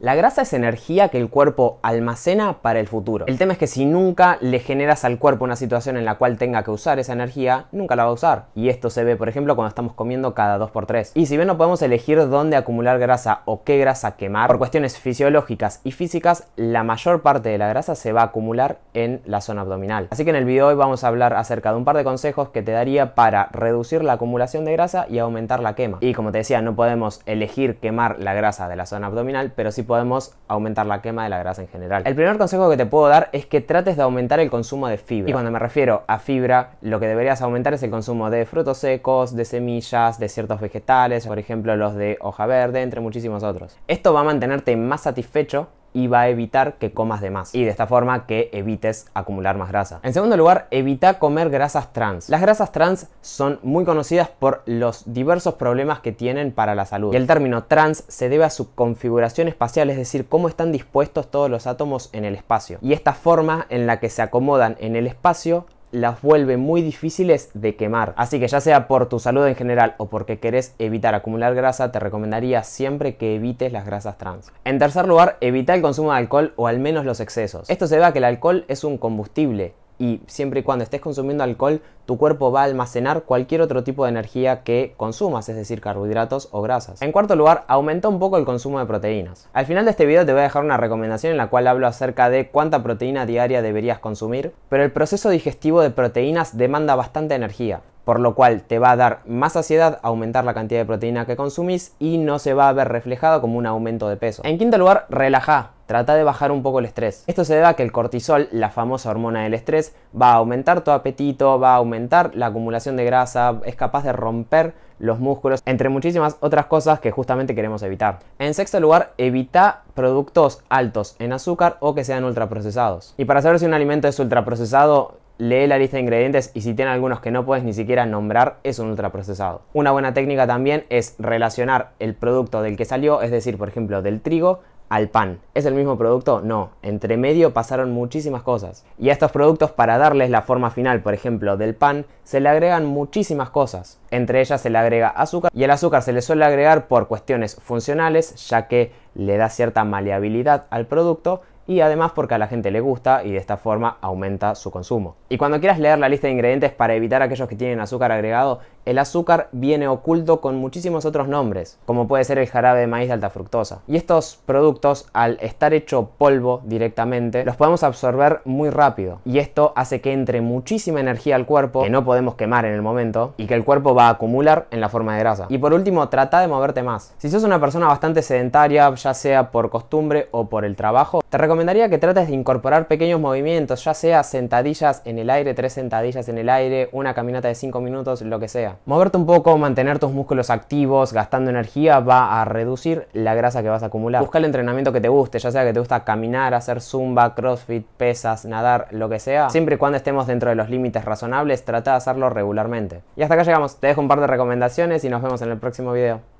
La grasa es energía que el cuerpo almacena para el futuro. El tema es que si nunca le generas al cuerpo una situación en la cual tenga que usar esa energía, nunca la va a usar. Y esto se ve, por ejemplo, cuando estamos comiendo cada 2x3. Y si bien no podemos elegir dónde acumular grasa o qué grasa quemar, por cuestiones fisiológicas y físicas, la mayor parte de la grasa se va a acumular en la zona abdominal. Así que en el video de hoy vamos a hablar acerca de un par de consejos que te daría para reducir la acumulación de grasa y aumentar la quema. Y como te decía, no podemos elegir quemar la grasa de la zona abdominal, pero sí podemos aumentar la quema de la grasa en general. El primer consejo que te puedo dar es que trates de aumentar el consumo de fibra. Y cuando me refiero a fibra, lo que deberías aumentar es el consumo de frutos secos, de semillas, de ciertos vegetales, por ejemplo los de hoja verde, entre muchísimos otros. Esto va a mantenerte más satisfecho y va a evitar que comas de más. Y de esta forma que evites acumular más grasa. En segundo lugar, evita comer grasas trans. Las grasas trans son muy conocidas por los diversos problemas que tienen para la salud. Y el término trans se debe a su configuración espacial, es decir, cómo están dispuestos todos los átomos en el espacio. Y esta forma en la que se acomodan en el espacio las vuelve muy difíciles de quemar. Así que ya sea por tu salud en general o porque querés evitar acumular grasa, te recomendaría siempre que evites las grasas trans. En tercer lugar, evita el consumo de alcohol o al menos los excesos. Esto se debe que el alcohol es un combustible y siempre y cuando estés consumiendo alcohol, tu cuerpo va a almacenar cualquier otro tipo de energía que consumas, es decir, carbohidratos o grasas. En cuarto lugar, aumenta un poco el consumo de proteínas. Al final de este video te voy a dejar una recomendación en la cual hablo acerca de cuánta proteína diaria deberías consumir, pero el proceso digestivo de proteínas demanda bastante energía por lo cual te va a dar más saciedad, aumentar la cantidad de proteína que consumís y no se va a ver reflejado como un aumento de peso. En quinto lugar, relaja. Trata de bajar un poco el estrés. Esto se debe a que el cortisol, la famosa hormona del estrés, va a aumentar tu apetito, va a aumentar la acumulación de grasa, es capaz de romper los músculos, entre muchísimas otras cosas que justamente queremos evitar. En sexto lugar, evita productos altos en azúcar o que sean ultraprocesados. Y para saber si un alimento es ultraprocesado, lee la lista de ingredientes y si tiene algunos que no puedes ni siquiera nombrar, es un ultraprocesado. Una buena técnica también es relacionar el producto del que salió, es decir, por ejemplo, del trigo al pan. ¿Es el mismo producto? No. Entre medio pasaron muchísimas cosas. Y a estos productos, para darles la forma final, por ejemplo, del pan, se le agregan muchísimas cosas. Entre ellas se le agrega azúcar y el azúcar se le suele agregar por cuestiones funcionales, ya que le da cierta maleabilidad al producto y además porque a la gente le gusta y de esta forma aumenta su consumo. Y cuando quieras leer la lista de ingredientes para evitar aquellos que tienen azúcar agregado, el azúcar viene oculto con muchísimos otros nombres, como puede ser el jarabe de maíz de alta fructosa. Y estos productos, al estar hecho polvo directamente, los podemos absorber muy rápido. Y esto hace que entre muchísima energía al cuerpo, que no podemos quemar en el momento, y que el cuerpo va a acumular en la forma de grasa. Y por último, trata de moverte más. Si sos una persona bastante sedentaria, ya sea por costumbre o por el trabajo, te recomendaría que trates de incorporar pequeños movimientos, ya sea sentadillas en el aire, tres sentadillas en el aire, una caminata de 5 minutos, lo que sea. Moverte un poco, mantener tus músculos activos, gastando energía, va a reducir la grasa que vas a acumular. Busca el entrenamiento que te guste, ya sea que te gusta caminar, hacer zumba, crossfit, pesas, nadar, lo que sea. Siempre y cuando estemos dentro de los límites razonables, trata de hacerlo regularmente. Y hasta acá llegamos. Te dejo un par de recomendaciones y nos vemos en el próximo video.